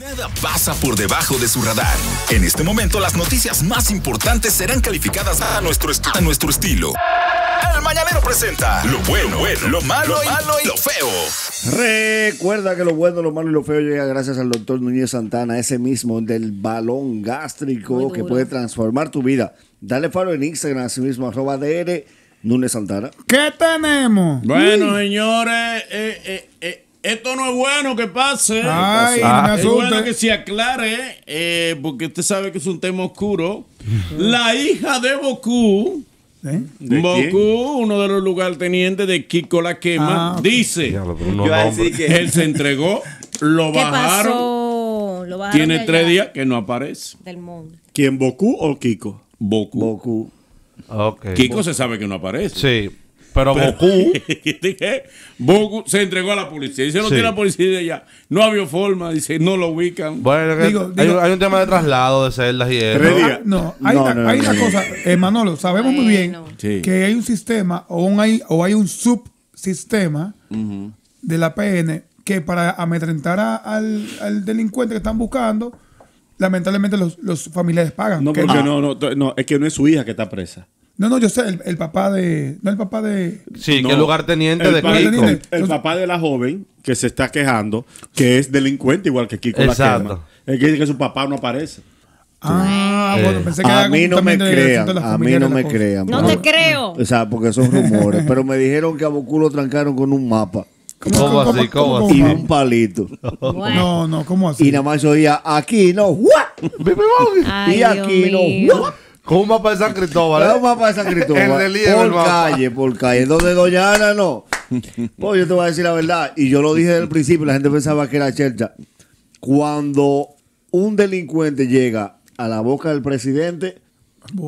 Nada pasa por debajo de su radar. En este momento las noticias más importantes serán calificadas a nuestro, a nuestro estilo. El Mañanero presenta lo bueno, lo malo, y lo feo. Recuerda que lo bueno, lo malo y lo feo llega gracias al doctor Núñez Santana, ese mismo del balón gástrico que puede transformar tu vida. Dale faro en Instagram a mismo, arroba DR Núñez Santana. ¿Qué tenemos? Bueno, señores, eh, eh, eh esto no es bueno que pase. Ay, es bueno que se aclare, eh, porque usted sabe que es un tema oscuro. La hija de boku ¿Eh? uno de los lugartenientes de Kiko La Quema, ah, dice que... él se entregó, lo bajaron. tiene tres días que no aparece. Del mundo. ¿Quién, Bocú o Kiko? boku Boku. Kiko se sabe que no aparece. Sí. Pero, Boku Goku, se entregó a la policía. Dice, no tiene la policía allá No había forma, dice, no lo ubican. hay, un tema de traslado de celdas y eso. No, hay, una, cosa, eh, Manolo, sabemos muy bien que hay un sistema o, hay, o hay un subsistema de la PN que para amedrentar al, delincuente que están buscando, lamentablemente los, familiares pagan. No, porque no, es que no es su hija que está presa. No, no, yo sé, el, papá de. No, el papá de. Sí, no, que lugar teniente de Kiko. El papá de la joven que se está quejando, que es delincuente igual que Kiko Exacto. la Es que dice que su papá no aparece. Ah, bueno, pensé que a mí no me crean, a mí no me crean. No te creo. O sea, porque son rumores, pero me dijeron que a Boculo trancaron con un mapa. ¿Cómo, así? ¿Cómo, así? Y un palito. no, no, ¿cómo así? Y nada más oía, aquí no, what? y aquí no, what? Con un mapa de San Cristóbal. ¿eh? un mapa de San Cristóbal. el por calle, por calle. Donde Doñana no. Pues yo te voy a decir la verdad. Y yo lo dije desde el principio, la gente pensaba que era chercha. Cuando un delincuente llega a la boca del presidente,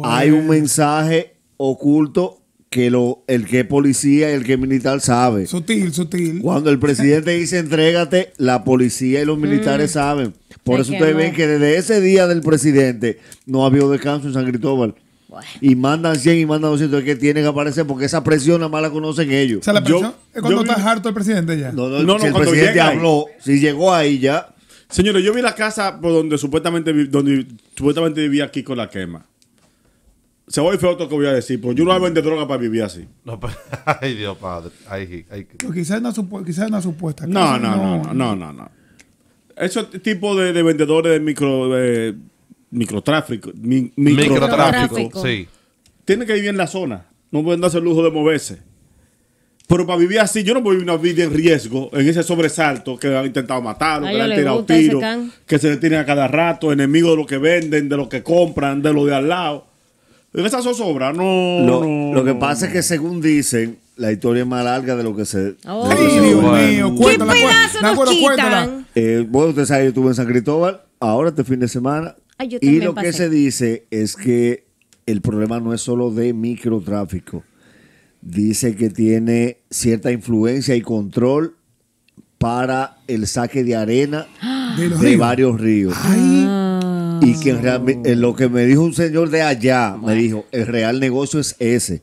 hay un mensaje oculto que lo, el que policía y el que militar sabe. Sutil, sutil. Cuando el presidente dice entrégate, la policía y los militares mm. saben. Por eso ustedes ven que desde ese día del presidente no ha habido descanso en San Cristóbal. Y mandan 100 y mandan 200 que tienen que aparecer porque esa presión nada más la conocen ellos. es cuando está harto el presidente ya. No, no, no, si el presidente habló, si llegó ahí ya. Señores, yo vi la casa por donde supuestamente, donde supuestamente vivía Kiko La Quema. Se voy feo todo que voy a decir, pero yo no vendo droga para vivir así. No, ay, Dios padre. Quizás una, una supuesta. No no, no, no, no, no, de, vendedores de micro. microtráfico. microtráfico, sí. Tienen que vivir en la zona. No pueden darse el lujo de moverse. Pero para vivir así, yo no puedo vivir una vida en riesgo, en ese sobresalto que han intentado matar, que le han tirado tiros, que se detienen a cada rato, enemigos de lo que venden, de lo que compran, de lo de al lado. En esa zozobra, no lo, que pasa es que según dicen, la historia es más larga de lo que se... Ay, oh, Dios mío, ¿Qué pedazo nos eh, bueno, usted sabe, yo estuve en San Cristóbal, ahora este fin de semana. y lo que se dice es que el problema no es solo de microtráfico. Dice que tiene cierta influencia y control para el saque de arena de, varios ríos. Ay. Ah y que eh, lo que me dijo un señor de allá, me dijo, el real negocio es ese.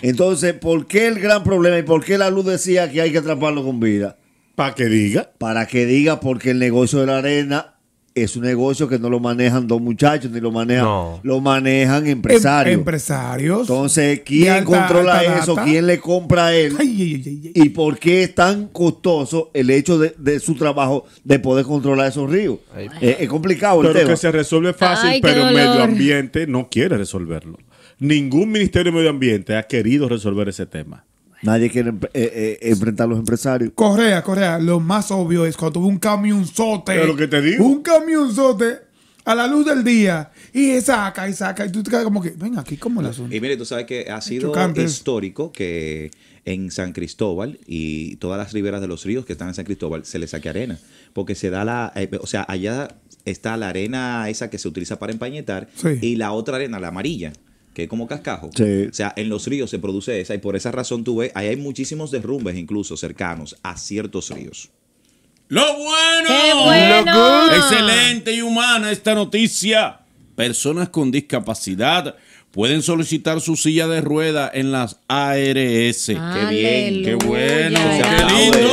Entonces, ¿por qué el gran problema y por qué la luz decía que hay que atraparlo con vida? Para que diga. Para que diga, porque el negocio de la arena es un negocio que no lo manejan dos muchachos ni lo manejan, lo manejan empresarios. empresarios. Entonces, ¿quién controla eso? ¿Quién le compra a él? ¿Y por qué es tan costoso el hecho de, su trabajo de poder controlar esos ríos? Es, complicado pero que se resuelve fácil, pero el medio ambiente no quiere resolverlo. Ningún ministerio de medio ambiente ha querido resolver ese tema. Nadie quiere eh, eh, enfrentar a los empresarios. Correa, Correa, lo más obvio es cuando tuvo un camionzote. Es lo que te digo. Un camionzote a la luz del día y saca y saca. Y tú te quedas como que, ven aquí, ¿cómo la asunto? Y mire, tú sabes que ha sido histórico que en San Cristóbal y todas las riberas de los ríos que están en San Cristóbal se le saque arena. Porque se da la. Eh, o sea, allá está la arena esa que se utiliza para empañetar y la otra arena, la amarilla que es como cascajo. O sea, en los ríos se produce esa y por esa razón tú ves, ahí hay muchísimos derrumbes incluso cercanos a ciertos ríos. ¡Lo bueno! bueno! Excelente y humana esta noticia. Personas con discapacidad pueden solicitar su silla de rueda en las ARS. Ah, ¡Qué bien! ¡Qué bueno! ¡Qué lindo!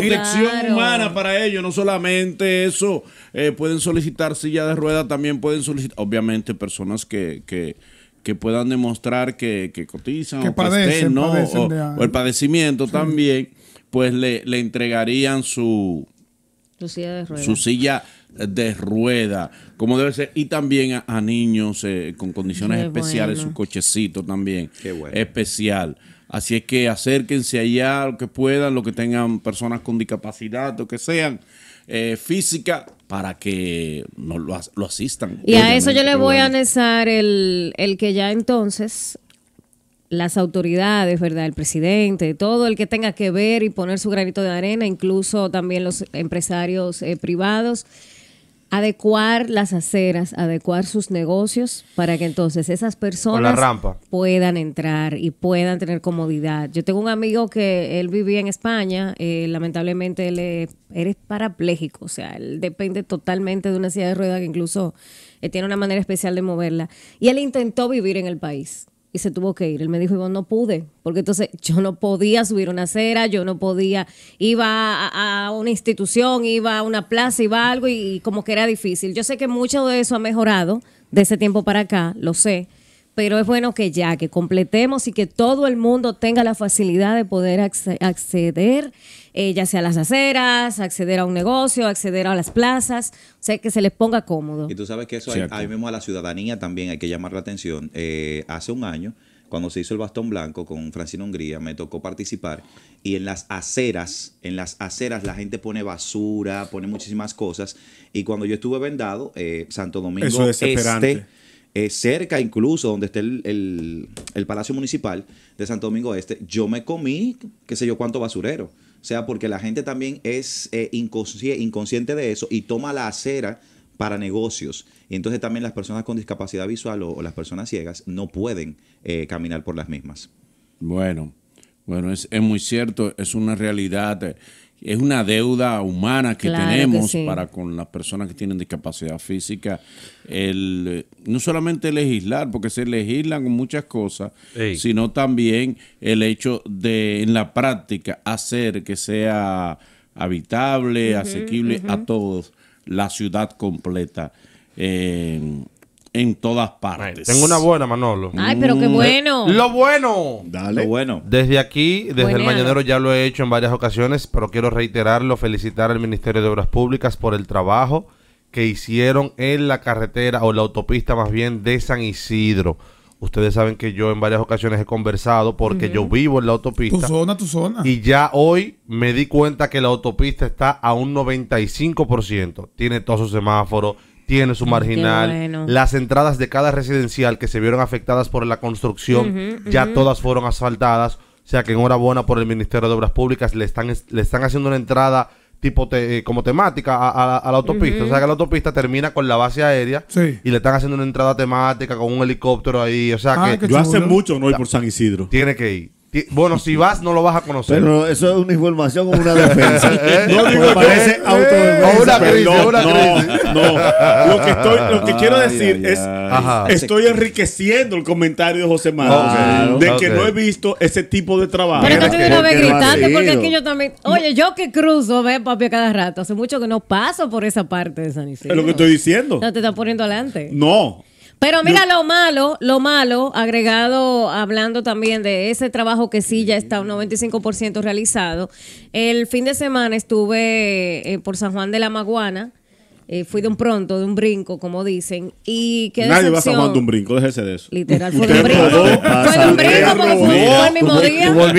protección humana para ellos, no solamente eso, eh, pueden solicitar silla de rueda, también pueden solicitar, obviamente, personas que, que, puedan demostrar que, cotizan, que o, padecen, o, el padecimiento también, pues le, le entregarían su, su silla de rueda. Su silla de rueda, como debe ser. Y también a, niños eh, con condiciones especiales, su cochecito también Qué bueno. especial. Así es que acérquense allá lo que puedan, lo que tengan personas con discapacidad, lo que sean, eh, física, para que lo, asistan. Y a eso yo le voy a anexar el, que ya entonces las autoridades, ¿verdad? El presidente, todo el que tenga que ver y poner su granito de arena, incluso también los empresarios eh, privados adecuar las aceras, adecuar sus negocios para que entonces esas personas puedan entrar y puedan tener comodidad. Yo tengo un amigo que él vivía en España, eh, lamentablemente él es, parapléjico, o sea, él depende totalmente de una silla de rueda que incluso eh, tiene una manera especial de moverla. Y él intentó vivir en el país y se tuvo que ir. Él me dijo, Ivonne, no pude, porque entonces yo no podía subir una acera, yo no podía, iba a, una institución, iba a una plaza, iba a algo y como que era difícil. Yo sé que mucho de eso ha mejorado de ese tiempo para acá, lo sé pero es bueno que ya, que completemos y que todo el mundo tenga la facilidad de poder acceder, eh, ya sea a las aceras, acceder a un negocio, acceder a las plazas, o sea, que se les ponga cómodo. Y tú sabes que eso ahí mismo a la ciudadanía también hay que llamar la atención. Eh, hace un año, cuando se hizo el bastón blanco con Francino Hungría, me tocó participar y en las aceras, en las aceras la gente pone basura, pone muchísimas cosas y cuando yo estuve vendado, eh, Santo Domingo Este eh, cerca incluso donde está el, Palacio Municipal de Santo Domingo Este, yo me comí, qué sé yo, cuánto basurero. O sea, porque la gente también es eh, inconsciente de eso y toma la acera para negocios. Y entonces también las personas con discapacidad visual o, las personas ciegas no pueden eh, caminar por las mismas. Bueno, bueno, es, es, muy cierto, es una realidad es una deuda humana que tenemos para con las personas que tienen discapacidad física, el eh, no solamente legislar, porque se legislan muchas cosas, sino también el hecho de en la práctica hacer que sea habitable, asequible a todos, la ciudad completa. Eh, en todas partes. tengo una buena, Manolo. Ay, pero qué mm. bueno. Eh, lo bueno. Dale. Lo bueno. Desde aquí, desde el Mañanero, ya lo he hecho en varias ocasiones, pero quiero reiterarlo, felicitar al Ministerio de Obras Públicas por el trabajo que hicieron en la carretera o la autopista más bien de San Isidro. Ustedes saben que yo en varias ocasiones he conversado porque yo vivo en la autopista. Tu zona, tu zona. Y ya hoy me di cuenta que la autopista está a un 95%. Tiene todos sus semáforos, tiene su mm, marginal. Las entradas de cada residencial que se vieron afectadas por la construcción ya todas fueron asfaltadas. O sea que enhorabuena por el Ministerio de Obras Públicas. Le están, le están haciendo una entrada tipo eh, como temática a, la autopista. O sea que la autopista termina con la base aérea y le están haciendo una entrada temática con un helicóptero ahí. O sea ah, que yo hace mucho no ir por San Isidro. Tiene que ir. Bueno, si vas, no lo vas a conocer. Pero eso es una información o una defensa. Eh, eh, no digo eh, parece eh, autodefensa. No, no, no. Lo que, lo que quiero decir es: estoy enriqueciendo el comentario de José Manuel. de que no he visto ese tipo de trabajo. Pero no te una vez gritante, porque aquí yo también. Oye, yo que cruzo, ve, papi, cada rato. Hace mucho que no paso por esa parte de San Isidro. Es lo que estoy diciendo. No te estás poniendo adelante. No, pero mira lo malo, lo malo, agregado, hablando también de ese trabajo que sí ya está un 95% realizado. El fin de semana estuve eh, por San Juan de la Maguana eh, fui de un pronto, de un brinco, como dicen. Y qué Nadie va a un brinco, déjese de eso. Literal, fue de un brinco. Fue de un brinco porque fue, el mismo día. fue el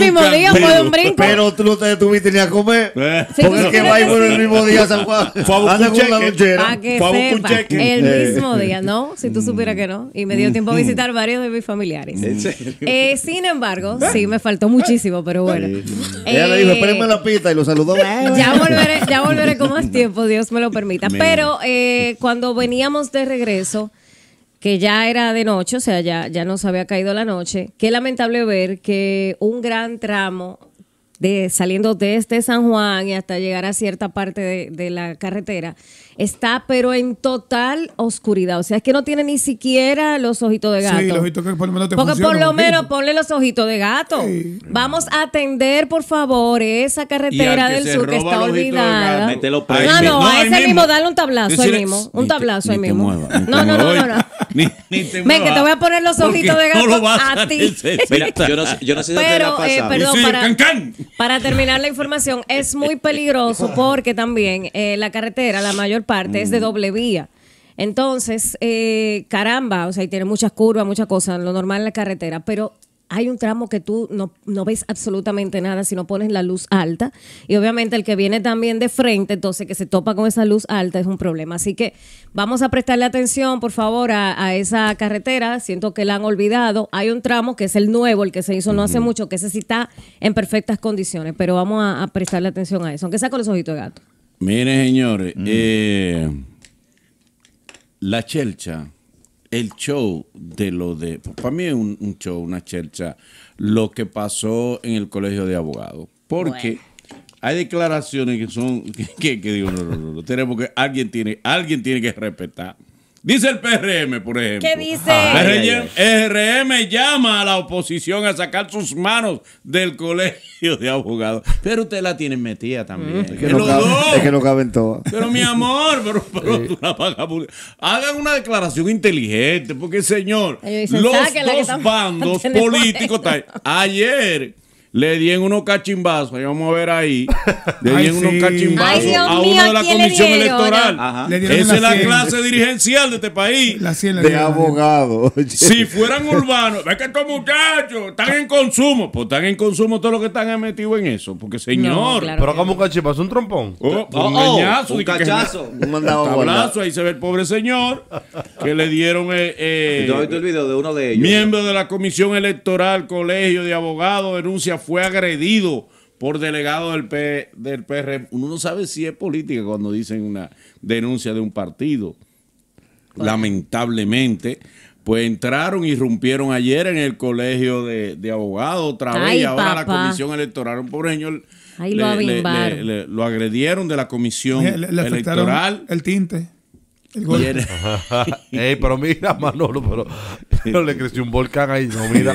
mismo día, fue de un brinco. Pero tú no te detuviste ni a comer. Sí, porque el que va y vuelve el mismo día San Juan. Fue buscar la lonchera. A que cheque. el mismo día, ¿no? Si tú supieras que no. Y me dio tiempo a mm. visitar varios de mis familiares. Eh, sin embargo, sí, me faltó muchísimo, pero bueno. Ella le dijo, eh, espérenme la pita y lo saludó. Ya volveré, ya volveré con más tiempo, Dios Dios me lo permita. Pero eh, cuando veníamos de regreso, que ya era de noche, o sea, ya, ya nos había caído la noche, qué lamentable ver que un gran tramo de, saliendo desde este San Juan y hasta llegar a cierta parte de, la carretera, está pero en total oscuridad. O sea, es que no tiene ni siquiera los ojitos de gato. Sí, los ojitos que por lo menos te Porque por lo menos ponle los ojitos de gato. Vamos a atender, por favor, esa carretera del sur que está olvidada. Ah, no, no, a ese mismo, dale un tablazo ahí mismo. Un tablazo ahí mismo. no, no, no, no, Ven, que te voy a poner los ojitos de gato a, ti. Mira, yo no, yo no sé pero, eh, perdón, para, para terminar la información, es muy peligroso porque también eh, la carretera, la mayor parte, es de doble vía. Entonces, eh, caramba, o sea, y tiene muchas curvas, muchas cosas, lo normal en la carretera, pero hay un tramo que tú no, ves absolutamente nada si no pones la luz alta. Y obviamente el que viene también de frente, entonces que se topa con esa luz alta es un problema. Así que vamos a prestarle atención, por favor, a, esa carretera. Siento que la han olvidado. Hay un tramo que es el nuevo, el que se hizo no hace mucho, que ese sí está en perfectas condiciones, pero vamos a, prestarle atención a eso, aunque sea con los ojitos de gato. Mire, señores, mm. eh, la chelcha el show de lo de, para mí es un, show, una chercha, lo que pasó en el colegio de abogados. Porque hay declaraciones que son, que, que digo, no, no, no, tenemos que, alguien tiene, alguien tiene que respetar. Dice el PRM, por ejemplo. ¿Qué dice? PRM, ah, PRM llama a la oposición a sacar sus manos del colegio de abogados. Pero usted la tiene metida también. Es que, no caben, Pero mi amor, pero, tú la pagas Hagan una declaración inteligente, porque señor, los dos bandos políticos. Ayer le di en unos cachimbazos, vamos a ver ahí. Le di en unos cachimbazos a uno de la comisión electoral. Esa es la clase dirigencial de este país. de abogados. Si fueran urbanos, ve que estos muchachos están en consumo. Pues están en consumo todos los que están metidos en eso. Porque señor. pero como un es un trompón. Oh, un cañazo. Oh, un cachazo. un mandado Ahí se ve el pobre señor que le dieron. Eh, Yo eh, he visto el video de uno de ellos. Miembro de la comisión electoral, colegio de abogados, denuncia fue agredido por delegado del, PRM. Uno no sabe si es política cuando dicen una denuncia de un partido. Lamentablemente, pues entraron y rompieron ayer en el colegio de, abogados otra vez y ahora la comisión electoral, un lo, agredieron de la comisión electoral. El tinte. El pero mira, Manolo, pero No le creció un volcán ahí. No, mira.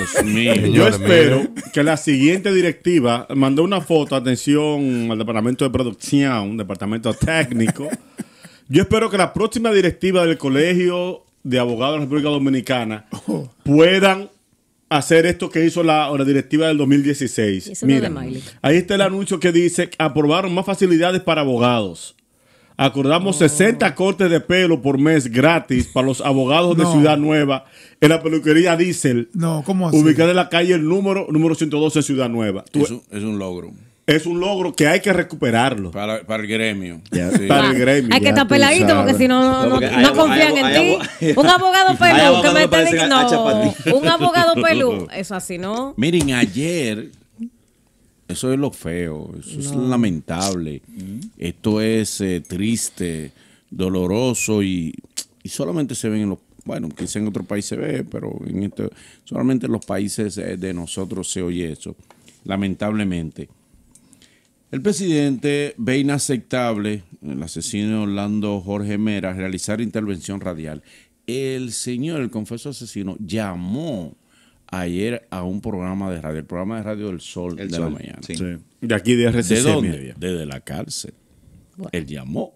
Yo espero que la siguiente directiva mandó una foto, atención, al departamento de producción, departamento técnico. Yo espero que la próxima directiva del Colegio de Abogados de la República Dominicana puedan hacer esto que hizo la, directiva del 2016. ahí está el anuncio que dice aprobaron más facilidades para abogados. Acordamos 60 cortes de pelo por mes gratis para los abogados de Ciudad Nueva en la peluquería Diesel. No, ¿cómo así? Ubicada en la calle el número, número 112 de Ciudad Nueva. Eso es un logro. Es un logro que hay que recuperarlo. Para, el gremio. Para el gremio. Hay que estar peladito porque si no, no, confían en ti. Un abogado pelú un abogado pelú. Eso así, ¿no? Miren, ayer eso es lo feo, eso es lamentable, mm. esto es eh, triste, doloroso y, solamente se ven en los, bueno, quizá en otro país se ve, pero en este, solamente en los países eh, de nosotros se oye eso, lamentablemente. El presidente ve inaceptable el asesino Orlando Jorge Mera realizar intervención radial. El señor, el confeso asesino, llamó ayer a un programa de radio, el programa de radio del Sol de la mañana. Sí. De aquí de RCC ¿De dónde? Desde la cárcel. Él llamó.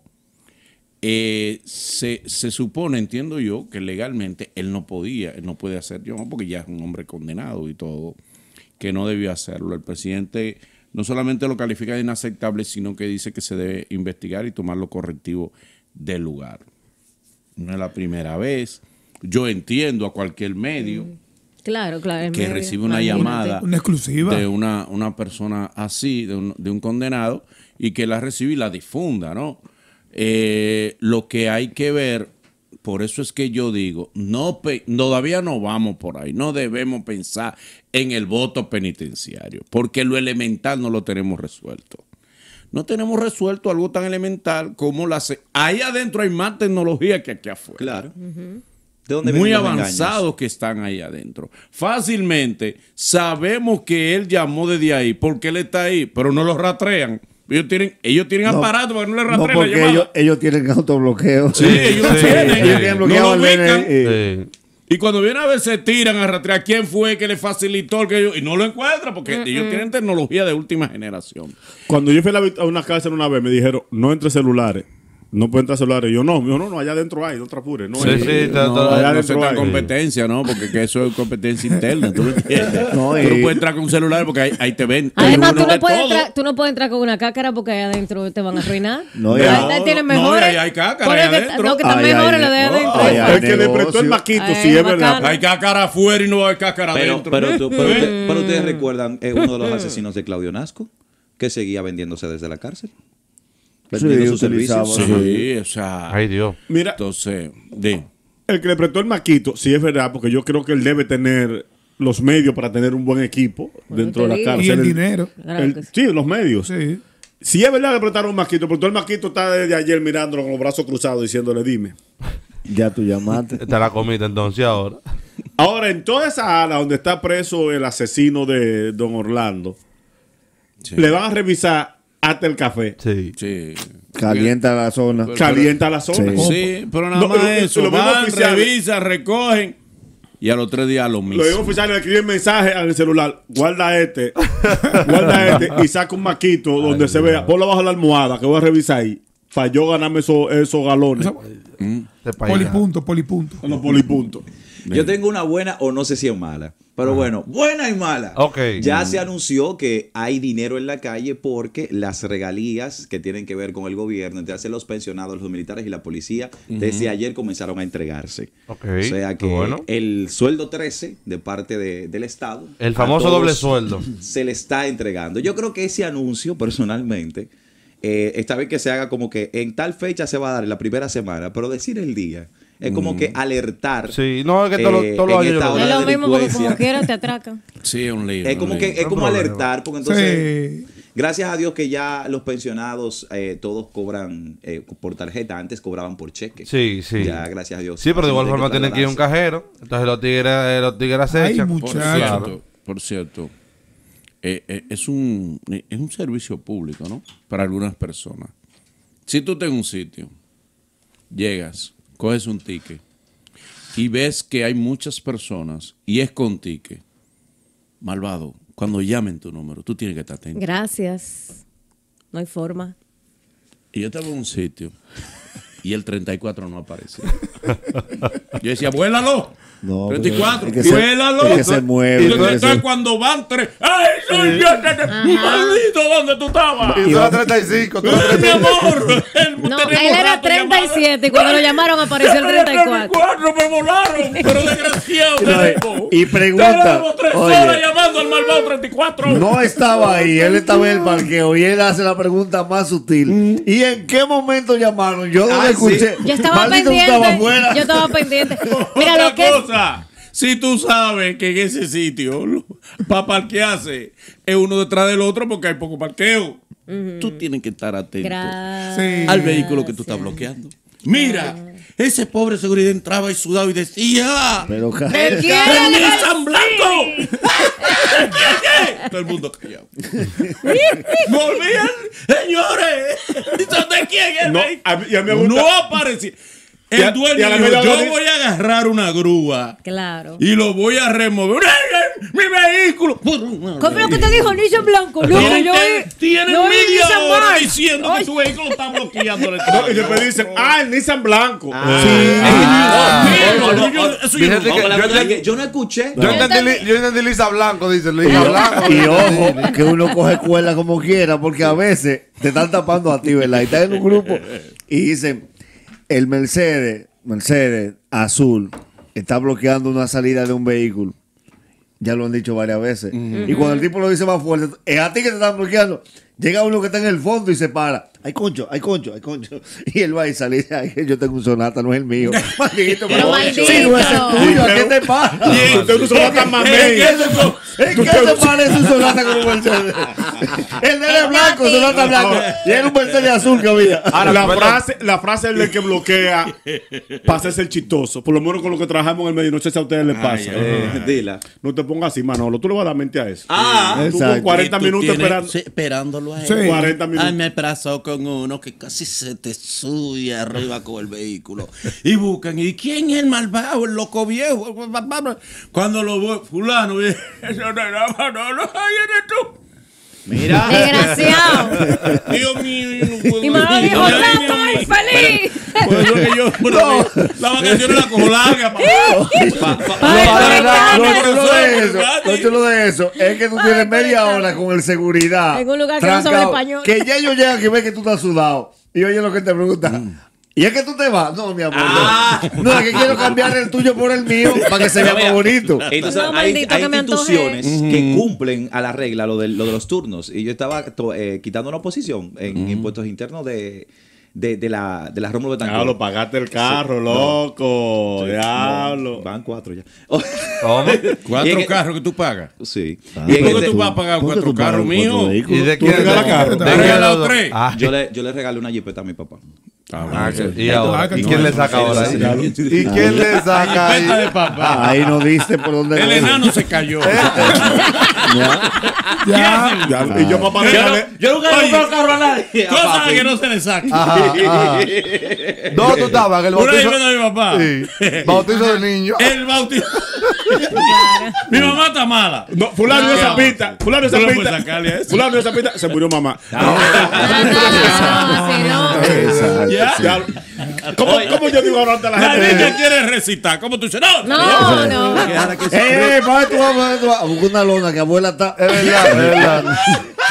Eh, se, supone, entiendo yo, que legalmente él no podía, él no puede hacer llamado porque ya es un hombre condenado y todo, que no debió hacerlo. El presidente no solamente lo califica de inaceptable, sino que dice que se debe investigar y tomar lo correctivo del lugar. No es la primera vez. Yo entiendo a cualquier medio. Mm. Claro, claro. Que recibe una llamada. Una exclusiva. De una, persona así, de un, condenado, y que la recibe y la difunda, ¿no? Eh, lo que hay que ver, por eso es que yo digo, no todavía no vamos por ahí, no debemos pensar en el voto penitenciario, porque lo elemental no lo tenemos resuelto. No tenemos resuelto algo tan elemental como la... Ahí adentro hay más tecnología que aquí afuera. Claro muy avanzados que están ahí adentro. Fácilmente sabemos que él llamó desde ahí porque él está ahí, pero no lo rastrean. Ellos tienen, ellos tienen aparato para que no le rastreen ellos, tienen autobloqueo. Sí, ellos tienen. lo ubican. Y cuando viene a ver, se tiran a rastrear quién fue que le facilitó que y no lo encuentran porque ellos tienen tecnología de última generación. Cuando yo fui a, a una cárcel una vez, me dijeron, no entre celulares no pueden entrar celulares. Yo no, yo no, no, allá adentro hay, no te apures. No, allá no competencia, ¿no? Porque eso es competencia interna, ¿tú No, no puedes entrar con un celular porque ahí, te ven. Además, tú no, puedes entrar, tú no puedes entrar con una cácara porque allá adentro te van a arruinar. No, ya. Ahí tienen mejores. No, hay cácara adentro. No, que están mejores lo de adentro. El que le prestó el maquito, sí, es verdad. Hay cácara afuera y no hay cácara adentro. Mm. Pero ustedes recuerdan eh, uno de los asesinos de Claudio Nasco que seguía vendiéndose desde la cárcel sí, o sea. Ay, Dios. Mira. Entonces, El que le prestó el maquito, sí es verdad, porque yo creo que él debe tener los medios para tener un buen equipo dentro de la cárcel. Y el, dinero. sí. los medios. Sí. Sí es verdad que le prestaron un maquito, pero todo el maquito está desde ayer mirándolo con los brazos cruzados diciéndole, dime. Ya tú llamaste. Está la comida entonces ahora. Ahora, en toda esa ala donde está preso el asesino de don Orlando, le van a revisar hasta el café. Sí. sí. Calienta la zona. Calienta la zona. Sí, pero nada más eso. Lo recogen. Y a los tres días lo mismo. Los mismos oficial le escriben mensaje al celular. Guarda este. guarda este. Y saca un maquito donde se vea. Ponlo bajo la almohada que voy a revisar ahí. Falló ganarme esos, galones. Mm. Polipunto, polipunto. Los polipuntos. Yo tengo una buena o no sé si es mala. Pero bueno, buena y mala. Okay. Ya se anunció que hay dinero en la calle porque las regalías que tienen que ver con el gobierno, entre los pensionados, los militares y la policía, desde ayer comenzaron a entregarse. O sea que el sueldo 13 de parte del Estado. El famoso doble sueldo. Se le está entregando. Yo creo que ese anuncio, personalmente, eh, esta vez que se haga como que en tal fecha se va a dar, en la primera semana, pero decir el día es como que mm. alertar. Sí, no, es que todo lo eh, todo Es lo mismo porque como quiera te atracan. Sí, un Es un como, Que, es como alertar, porque entonces, gracias a Dios que ya los pensionados eh, todos cobran eh, por tarjeta, antes cobraban por cheque. Sí, sí. Ya, gracias a Dios. Sí, pero de igual forma tienen que ir a un cajero, entonces los tigres, los tigres se echan. Por cierto, por cierto es, un, es un servicio público, ¿no? Para algunas personas. Si tú te en un sitio, llegas coges un tique y ves que hay muchas personas y es con tique. malvado, cuando llamen tu número, tú tienes que estar atento. Gracias. No hay forma. Y yo estaba en un sitio y el 34 no apareció Yo decía, vuélalo. No, 34, vuélalo. Y que se Y entonces cuando van tres, ¡ay, soy yo! ¡Maldito, dónde tú estabas! Y era 35. mi amor! El, no, él era 37 y cuando lo llamaron apareció el 34. 34 me volaron, pero desgraciado. Eh, y pregunta. tres oye, horas llamando al malvado 34. No estaba ahí, él estaba en el parqueo y él hace la pregunta más sutil. Mm. ¿Y en qué momento llamaron? Yo yo estaba pendiente. Yo estaba pendiente. Mira Otra Cosa. Si tú sabes que en ese sitio para parquearse es uno detrás del otro porque hay poco parqueo. Tú tienes que estar atento al vehículo que tú estás bloqueando. Mira, ese pobre seguridad entraba y sudaba y decía: ¡Pero, qué, quién? ¡Me Blanco! Todo el mundo callado. ¡Volvían! ¡Señores! ¿De quién es? No, no yo voy a agarrar una grúa. Claro. Y lo voy a remover. ¡Mi vehículo! ¿Cómo lo que te dijo Nissan Blanco? ¿Tienen, media hora diciendo que tu vehículo está bloqueando. No, y después dicen, ah. ah, el Nissan Blanco. Yo no escuché. Yo entendí Lisa Blanco, dice Luis Blanco. Y ojo, que uno coge cuerda como quiera, porque a veces te están tapando a ti, ¿verdad? Y estás en un grupo y dicen el Mercedes, Mercedes azul, está bloqueando una salida de un vehículo. Ya lo han dicho varias veces. Y cuando el tipo lo dice más fuerte, es eh, a ti que te están bloqueando. Llega uno que está en el fondo y se para. Hay concho, hay concho, hay concho. Y él va a salir y dice, yo tengo un sonata, no es el mío. Maldito, pero Sí, no es el tuyo, qué te pasa? tengo un sonata mamey. ¿En qué se parece un sonata con un Mercedes? El de blanco, sonata blanco. Y era un azul que había. la frase, la frase es el que bloquea para hacerse el chistoso. Por lo menos con lo que trabajamos en el medio, no sé si a ustedes les pasa. Dila. No te pongas así, Manolo. Tú le vas a dar mente a eso. Ah, Tú 40 minutos esperando. Esperándolo Ay, me aplazó con uno que casi se te sube arriba con el vehículo. Y buscan, ¿y quién es el malvado, el loco viejo? Cuando lo veo fulano, viejo, no, no, Mira. Desgraciado. Dios mío, yo no puedo. Y mamá dijo, no, estoy feliz. Por que yo, no. la vacación la cojo larga, papá. No, no, no, no, no, eso. No chulo de eso. Es que tú tienes media hora con el seguridad. En un lugar que no sabe español. Que ya yo llegan que ven que tú estás sudado. Y oye lo que te preguntan. Mm. Y es que tú te vas. No, mi amor. Ah. No. es que quiero cambiar el tuyo por el mío para que se vea más bonito. Entonces, hay, hay que instituciones que cumplen a la regla lo de, lo de los turnos. Y yo estaba eh, quitando una oposición en impuestos internos de. De, la, de la Rómulo de pagaste el carro, loco. Diablo. van cuatro ya. ¿Cómo? Cuatro carros que tú pagas. Sí. Ah, ¿Y por tú vas a pagar cuatro carros míos? ¿Y de quién le carro? la tres? Ah, ah, yo le, yo le regalé una jipeta a mi papá. Ah, ¿Y, ahora? ¿Y, quién le saca ahora? ¿Y quién le saca ahí? Ahí no dice por dónde. El enano se cayó. Y yo papá yo, yo nunca le comprado carro a nadie. Cosa que no se le saca. ¿Dónde tú estabas? El bautizo. de mi papá. Sí. Bautizo del niño. El bautizo. Mi mamá está mala. No, fulano esa pita. Fulano de esa pita. Fulano esa Se murió mamá. ¿Cómo, yo digo ahora ante la gente? Nadie quiere recitar. ¿Cómo tú dices? No, no, no. Eh, tú, una lona que abuela está. Es verdad, es verdad.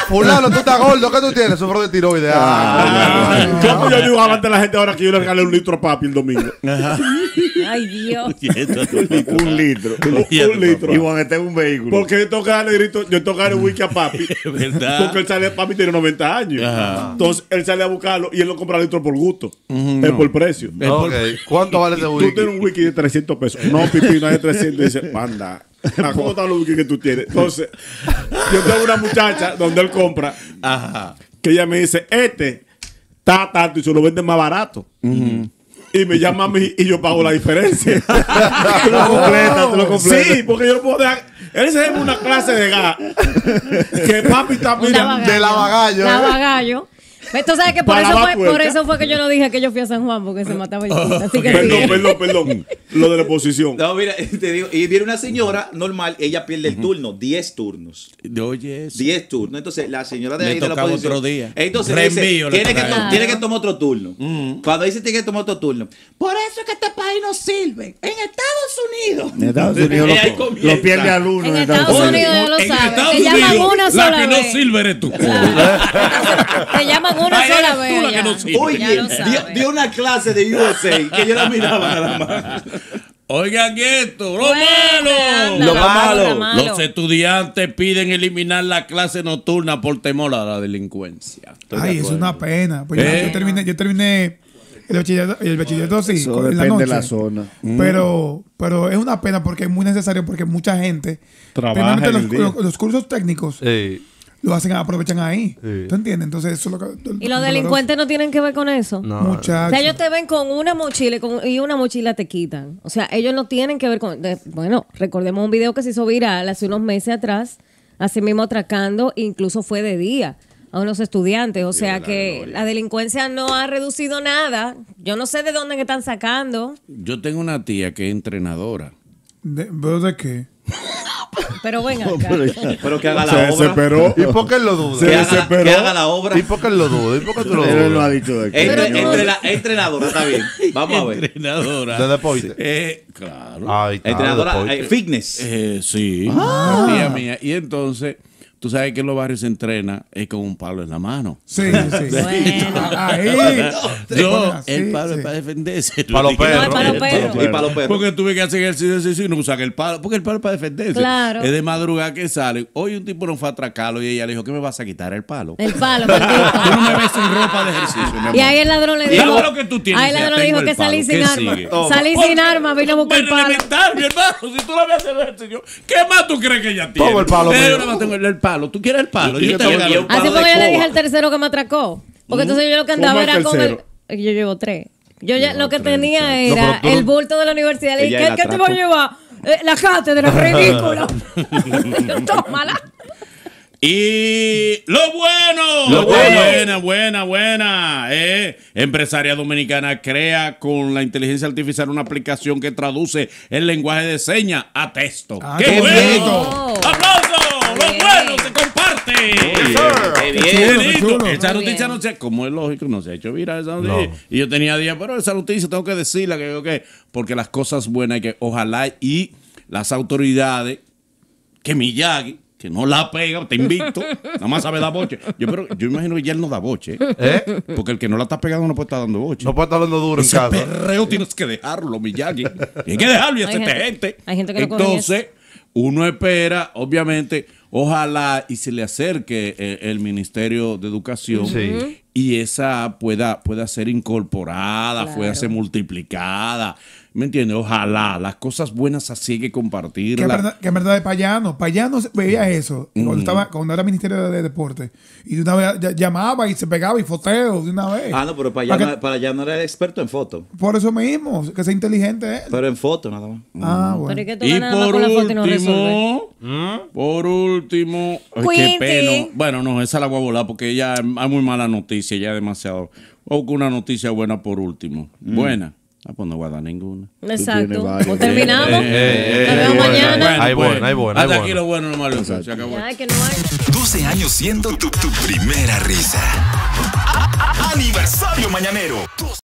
Fulano, tú estás gordo, ¿qué tú tienes? Sufro de tiroides. Ah, ah. ¿Cómo yo digo ante la gente ahora que yo le regalé un litro a papi el domingo? Ay, Dios. un litro. Un litro. Y Juan este es un vehículo. Porque yo tengo que darle grito, yo tengo que wiki a papi. ¿Verdad? Porque él sale, papi tiene 90 años. Entonces él sale a buscarlo y él lo compra litro por gusto. es no. por precio. ¿Cuánto vale ese wiki? Tú tienes un wiki de 300 pesos. No, Pipi, no hay de 300. Dice, ¿Cómo look que tú tienes? Entonces, yo tengo una muchacha donde él compra. Que ella me dice, este está tanto y se lo vende más barato. Y me llama a mí y yo pago la diferencia. lo lo Sí, porque yo puedo dejar. Él es una clase de gas. que papi está mira, de la bagallo. Tú sabes que por, eso fue, que yo no dije que yo fui a San Juan, porque se mataba oh, el perdón, perdón, perdón. Lo de la oposición. No, mira, te digo, y viene una señora normal, ella pierde el turno, 10 turnos. Oye, 10 turnos. Entonces, la señora de ahí de la oposición. otro día. Entonces, tiene, que que tomar otro turno. Mm. Cuando dice tiene que tomar otro turno. Por eso es que este país no sirve. En Estados Unidos. En Estados Unidos lo, pierde al uno. En Estados, Unidos, ya lo saben. Te llaman una sola la que no sirve eres tú. Te llaman una ah, sola vez. dio, una clase de USA que yo la miraba nada más. Oigan esto, lo malo, lo malo. Los estudiantes piden eliminar la clase nocturna por temor a la delincuencia. Ay, es una pena. Pues yo, ¿Eh? terminé, yo terminé el bachillerato, el sí, Eso la noche, de la zona. Mm. Pero, pero es una pena porque es muy necesario porque mucha gente. Trabaja los, los, cursos técnicos. Sí lo hacen, aprovechan ahí. ¿Tú entiendes? Entonces, eso es lo y los delincuentes no tienen que ver con eso. No. O sea, ellos te ven con una mochila y una mochila te quitan. O sea, ellos no tienen que ver con. bueno, recordemos un video que se hizo viral hace unos meses atrás, así mismo atracando, incluso fue de día a unos estudiantes. O sea que la delincuencia no ha reducido nada. Yo no sé de dónde que están sacando. Yo tengo una tía que es entrenadora. ¿De, de qué? Pero venga Pero que haga la obra. Se desesperó. ¿Y por qué lo dudo? Se desesperó. Que haga la obra. ¿Y por qué lo dudo? ¿Y por qué tú lo Él lo ha dicho de Entrenadora, está bien. Vamos a ver. Entrenadora. ¿De deporte? Eh, claro. entrenadora. Eh, fitness. Eh, sí. Ah. mía. Y entonces Tú sabes que en los barrios se entrena es con un palo en la mano. Sí, sí. Bueno. Ahí. Yo, el palo es para defenderse. Palo perro. Y palo perro. Porque tuve que hacer ejercicio y no usar el palo. Porque el palo es para defenderse. Claro. Es de madrugada que sale. Hoy un tipo nos fue a atracarlo y ella le dijo, que me vas a quitar? El palo. El palo, Tú no me ves sin ropa de ejercicio, Y ahí el ladrón le dijo. Y que tú tienes. Ahí el ladrón le dijo que salí sin arma. Salí sin arma, vino a el palo. mi hermano. Si tú la ves hacer ejercicio, ¿qué más tú crees que ella tiene? Todo el palo palo, tú quieres el palo. Yo, te, Así como yo le dije al tercero que me atracó. Porque entonces yo lo que andaba era con el. Yo llevo tres. Yo ya lo que tenía era el bulto de la universidad. Le dije, ¿qué te voy a llevar? Eh, la cátedra, ridículo. Tómala. Y lo bueno, lo bueno. buena, buena, buena. Eh, empresaria dominicana crea con la inteligencia artificial una aplicación que traduce el lenguaje de señas a texto. Ah, ¡Qué, qué bueno! ¡Aplausos! bueno se comparte. Qué bien. Esa noticia no sé, como es lógico, no se ha hecho viral esa noticia. Y yo tenía día... pero esa noticia tengo que decirla, que, porque las cosas buenas hay que ojalá y las autoridades, que Miyagi, que no la pega, te invito, nada más sabe dar boche. Yo, pero, yo imagino que ya él no da boche, ¿eh? ¿Eh? porque el que no la está pegando no puede estar dando boche. No puede estar dando duro Ese en casa. perreo tienes que dejarlo, Miyagi. Tienes que dejarlo y hacer gente, Hay gente que Entonces, uno espera, obviamente, Ojalá y se le acerque eh, el Ministerio de Educación y esa pueda, pueda ser incorporada, pueda ser multiplicada. ¿Me entiendes? Ojalá, las cosas buenas así que compartirlas. Que en verdad, de payano, payano veía mm. eso, cuando, mm. estaba, cuando era Ministerio de Deporte. Y de una vez llamaba y se pegaba y foteo de una vez. Ah, no, pero payano, para, era experto en foto. Por eso mismo, que sea inteligente él. Pero en foto nada más. Ah, mm. bueno. y por último, por último, qué pena. Bueno, no, esa la voy a volar porque ya hay muy mala noticia, ya demasiado. O una noticia buena por último. Buena. Ah, pues no guarda ninguna. Exacto. Pues eh, terminamos. Eh, eh, Nos vemos mañana. Hay bueno, hay bueno. Hasta aquí lo bueno, lo malo. Se acabó. que no hay. 12 años siendo tu primera risa. Aniversario mañanero.